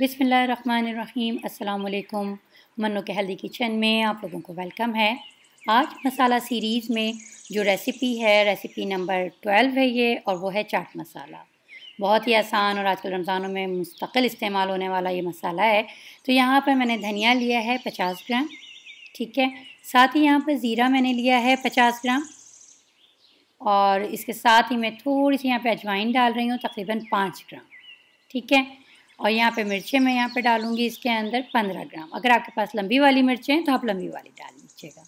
बिसमीम् अल्लाम मनो के हेल्दी किचन में आप लोगों को वेलकम है आज मसाला सीरीज़ में जो रेसिपी है रेसिपी नंबर ट्वेल्व है ये और वो है चाट मसाला बहुत ही आसान और आजकल रमज़ानों में मुस्तकिल इस्तेमाल होने वाला ये मसाला है तो यहाँ पर मैंने धनिया लिया है पचास ग्राम ठीक है साथ ही यहाँ पर ज़ीरा मैंने लिया है पचास ग्राम और इसके साथ ही मैं थोड़ी सी यहाँ पर अजवाइन डाल रही हूँ तकरीबन पाँच ग्राम ठीक है और यहाँ पे मिर्चें मैं यहाँ पे डालूँगी इसके अंदर पंद्रह ग्राम अगर आपके पास लंबी वाली मिर्चें हैं तो आप लंबी वाली डाल लीजिएगा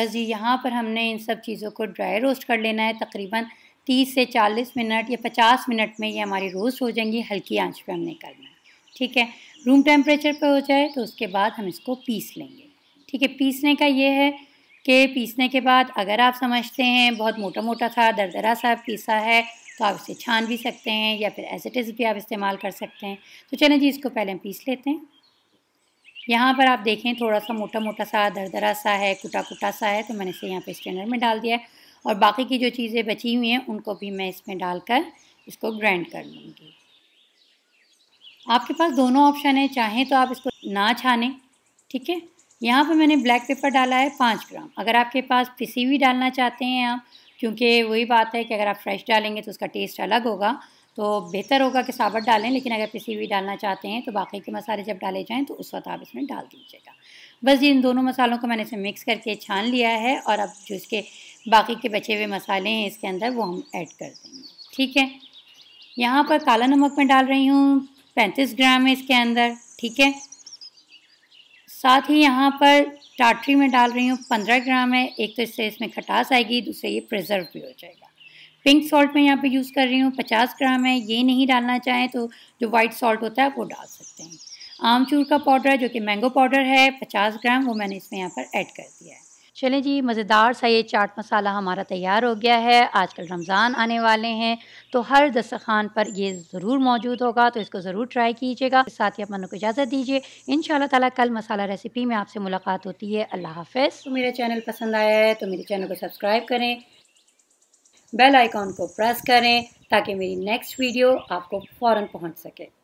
बस जी यहाँ पर हमने इन सब चीज़ों को ड्राई रोस्ट कर लेना है तकरीबन तीस से चालीस मिनट या पचास मिनट में ये हमारी रोस्ट हो जाएंगी हल्की आंच पे हमने करना है ठीक है रूम टेम्परेचर पे हो जाए तो उसके बाद हम इसको पीस लेंगे ठीक है पीसने का ये है के पीसने के बाद अगर आप समझते हैं बहुत मोटा मोटा सा दरदरा सा पीसा है तो आप इसे छान भी सकते हैं या फिर एज इट इज़ भी आप इस्तेमाल कर सकते हैं तो चलें जी इसको पहले हम पीस लेते हैं यहाँ पर आप देखें थोड़ा सा मोटा मोटा सा दरदरा सा है कुटा कुटा सा है तो मैंने इसे यहाँ पे स्ट्रेनर में डाल दिया है और बाकी की जो चीज़ें बची हुई हैं उनको भी मैं इसमें डालकर इसको ग्राइंड कर लूँगी आपके पास दोनों ऑप्शन हैं चाहें तो आप इसको ना छानें ठीक है यहाँ पर मैंने ब्लैक पेपर डाला है पाँच ग्राम अगर आपके पास पिसी हुई डालना चाहते हैं आप क्योंकि वही बात है कि अगर आप फ्रेश डालेंगे तो उसका टेस्ट अलग होगा तो बेहतर होगा कि साबुत डालें लेकिन अगर पिसी हुई डालना चाहते हैं तो बाकी के मसाले जब डाले जाएँ तो उस वक्त आप इसमें डाल दीजिएगा बस ये इन दोनों मसालों को मैंने इसे मिक्स करके छान लिया है और अब जो इसके बाकी के बचे हुए मसाले हैं इसके अंदर वो हम ऐड कर देंगे ठीक है यहाँ पर काला नमक मैं डाल रही हूँ पैंतीस ग्राम है इसके अंदर ठीक है साथ ही यहाँ पर टाटरी में डाल रही हूँ पंद्रह ग्राम है एक तो इससे इसमें खटास आएगी दूसरे ये प्रिजर्व भी हो जाएगा पिंक सॉल्ट में यहाँ पे यूज़ कर रही हूँ पचास ग्राम है ये नहीं डालना चाहें तो जो वाइट सॉल्ट होता है वो डाल सकते हैं आमचूर का पाउडर जो कि मैंगो पाउडर है पचास ग्राम वो मैंने इसमें यहाँ पर ऐड कर दिया है चलें जी मज़ेदार सा ये चाट मसाला हमारा तैयार हो गया है आजकल रमज़ान आने वाले हैं तो हर दस्तरखान पर ये ज़रूर मौजूद होगा तो इसको ज़रूर ट्राई कीजिएगा साथ ही अपनों को इजाज़त दीजिए इन ताला कल मसाला रेसिपी में आपसे मुलाकात होती है अल्लाह हाफ तो मेरा चैनल पसंद आया है तो मेरे चैनल को सब्सक्राइब करें बेल आइकॉन को प्रेस करें ताकि मेरी नेक्स्ट वीडियो आपको फ़ौर पहुँच सके